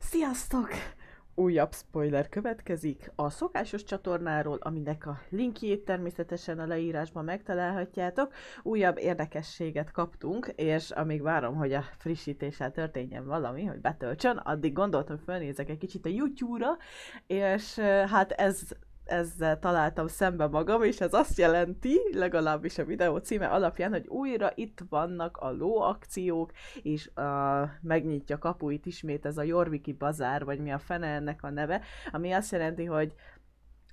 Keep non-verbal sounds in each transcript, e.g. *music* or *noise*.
Sziasztok! Újabb spoiler következik a szokásos csatornáról, aminek a linkjét természetesen a leírásban megtalálhatjátok. Újabb érdekességet kaptunk, és amíg várom, hogy a frissítéssel történjen valami, hogy betöltsön, addig gondoltam, hogy felnézek egy kicsit a YouTube-ra, és hát ez ezzel találtam szembe magam, és ez azt jelenti, legalábbis a videó címe alapján, hogy újra itt vannak a lóakciók, és uh, megnyitja kapuit ismét ez a Jorviki Bazár, vagy mi a fene ennek a neve, ami azt jelenti, hogy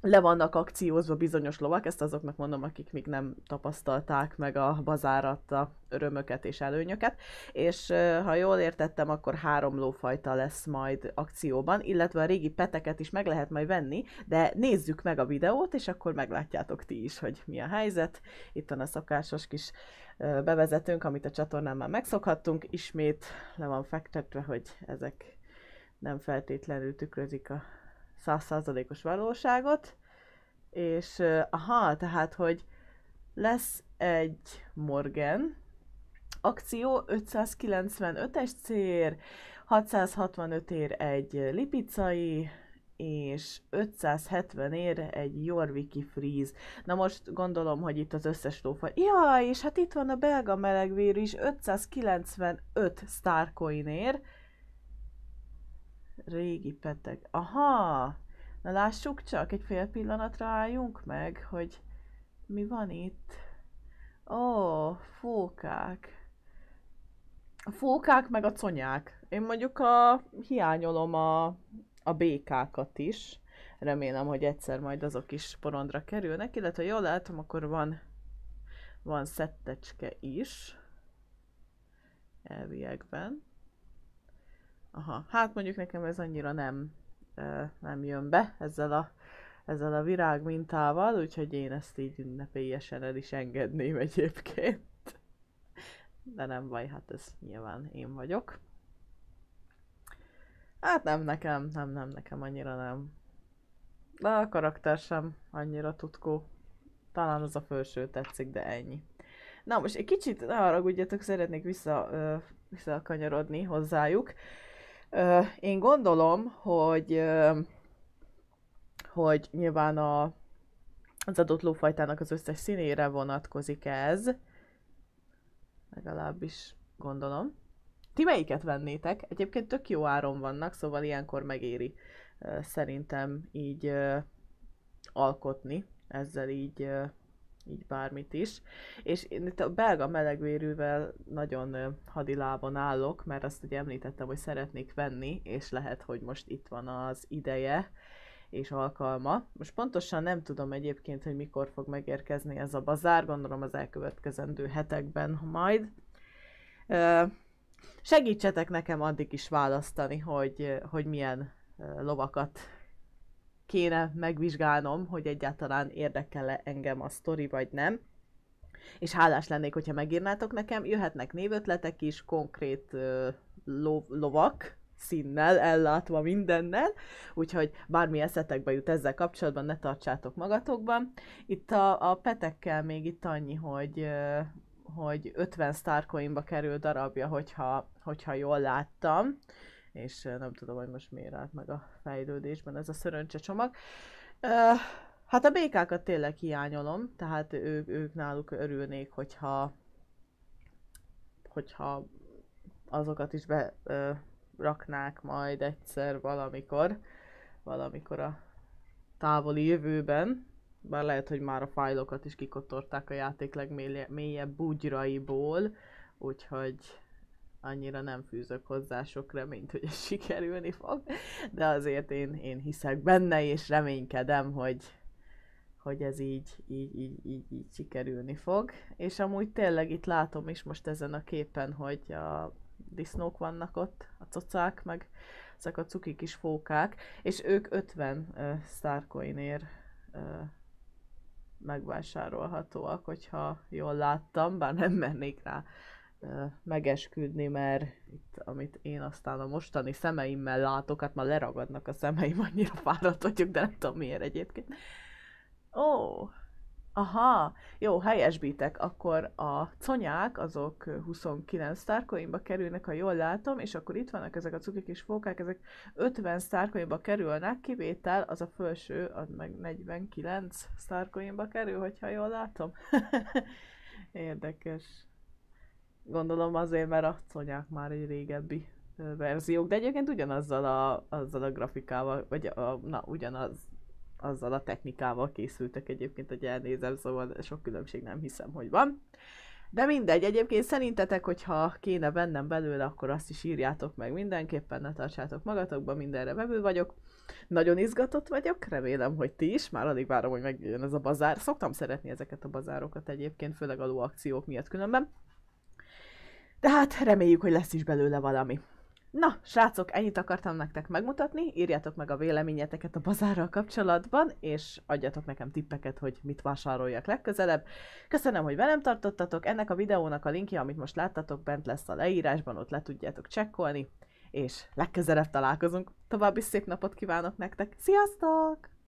le vannak akciózva bizonyos lovak, ezt azoknak mondom, akik még nem tapasztalták meg a bazáratta örömöket és előnyöket, és ha jól értettem, akkor három lófajta lesz majd akcióban, illetve a régi peteket is meg lehet majd venni, de nézzük meg a videót, és akkor meglátjátok ti is, hogy mi a helyzet. Itt van a szokásos kis bevezetőnk, amit a csatornán már megszokhattunk, ismét le van fektetve, hogy ezek nem feltétlenül tükrözik a százszázalékos valóságot, és aha, tehát, hogy lesz egy Morgan akció, 595-es cér, 665 ér egy lipicai, és 570 ér egy Jorviki fríz. Na most gondolom, hogy itt az összes lófaj. Ja, és hát itt van a belga melegvér is, 595 Starcoin ér, Régi petek. Aha! Na lássuk csak, egy fél pillanatra álljunk meg, hogy mi van itt. Ó, oh, fókák. A fókák meg a conyák. Én mondjuk a, hiányolom a, a békákat is. Remélem, hogy egyszer majd azok is porondra kerülnek, illetve ha jól látom, akkor van, van szettecske is. Elviekben. Aha, hát mondjuk nekem ez annyira nem, nem jön be ezzel a, ezzel a virág mintával, úgyhogy én ezt így ünnepélyesen el is engedném egyébként. De nem baj, hát ez nyilván én vagyok. Hát nem nekem, nem, nem, nekem annyira nem. De a karakter sem annyira tutkó. Talán az a felső tetszik, de ennyi. Na most egy kicsit, ne haragudjatok, szeretnék vissza, ö, visszakanyarodni hozzájuk. Én gondolom, hogy, hogy nyilván a, az adott lófajtának az összes színére vonatkozik ez. Legalábbis gondolom. Ti melyiket vennétek? Egyébként tök jó áron vannak, szóval ilyenkor megéri szerintem így alkotni, ezzel így így bármit is. És én itt a belga melegvérűvel nagyon hadilában állok, mert azt ugye említettem, hogy szeretnék venni, és lehet, hogy most itt van az ideje és alkalma. Most pontosan nem tudom egyébként, hogy mikor fog megérkezni ez a bazár, gondolom az elkövetkezendő hetekben majd. Segítsetek nekem addig is választani, hogy, hogy milyen lovakat kéne megvizsgálnom, hogy egyáltalán érdekel-e engem a sztori, vagy nem. És hálás lennék, hogyha megírnátok nekem. Jöhetnek névötletek is, konkrét uh, lo- lovak, színnel, ellátva mindennel, úgyhogy bármi eszetekbe jut ezzel kapcsolatban, ne tartsátok magatokban. Itt a, a petekkel még itt annyi, hogy hogy 50 sztárkoimba kerül darabja, hogyha, hogyha jól láttam és nem tudom, hogy most miért állt meg a fejlődésben ez a szöröncse csomag. Hát a békákat tényleg hiányolom, tehát ők, ők náluk örülnék, hogyha, hogyha azokat is beraknák majd egyszer valamikor, valamikor a távoli jövőben, bár lehet, hogy már a fájlokat is kikotorták a játék legmélyebb bugyraiból, úgyhogy annyira nem fűzök hozzá sok reményt, hogy ez sikerülni fog, de azért én, én hiszek benne, és reménykedem, hogy, hogy ez így, így, így, így, így sikerülni fog. És amúgy tényleg itt látom is most ezen a képen, hogy a disznók vannak ott, a cocák, meg ezek a cuki kis fókák, és ők 50 uh, Starcoinért uh, megvásárolhatóak, hogyha jól láttam, bár nem mennék rá megesküdni, mert itt, amit én aztán a mostani szemeimmel látok, hát már leragadnak a szemeim, annyira fáradt vagyok, de nem tudom miért egyébként. Ó, oh, aha, jó, helyesbítek, akkor a conyák, azok 29 sztárkoimba kerülnek, ha jól látom, és akkor itt vannak ezek a cukik és fókák, ezek 50 sztárkoimba kerülnek, kivétel az a felső, az meg 49 sztárkoimba kerül, hogyha jól látom. *laughs* Érdekes. Gondolom azért, mert szonyák már egy régebbi verziók, de egyébként ugyanazzal a, azzal a grafikával, vagy a, na, ugyanaz, azzal a technikával készültek egyébként, hogy elnézem, szóval sok különbség nem hiszem, hogy van. De mindegy, egyébként szerintetek, hogyha kéne bennem belőle, akkor azt is írjátok meg mindenképpen, ne tartsátok magatokba, mindenre vevő vagyok. Nagyon izgatott vagyok, remélem, hogy ti is, már alig várom, hogy megjön ez a bazár. Szoktam szeretni ezeket a bazárokat egyébként, főleg a akciók miatt különben. De hát reméljük, hogy lesz is belőle valami. Na, srácok, ennyit akartam nektek megmutatni, írjátok meg a véleményeteket a bazárral kapcsolatban, és adjatok nekem tippeket, hogy mit vásároljak legközelebb. Köszönöm, hogy velem tartottatok, ennek a videónak a linkje, amit most láttatok, bent lesz a leírásban, ott le tudjátok csekkolni, és legközelebb találkozunk. További szép napot kívánok nektek, sziasztok!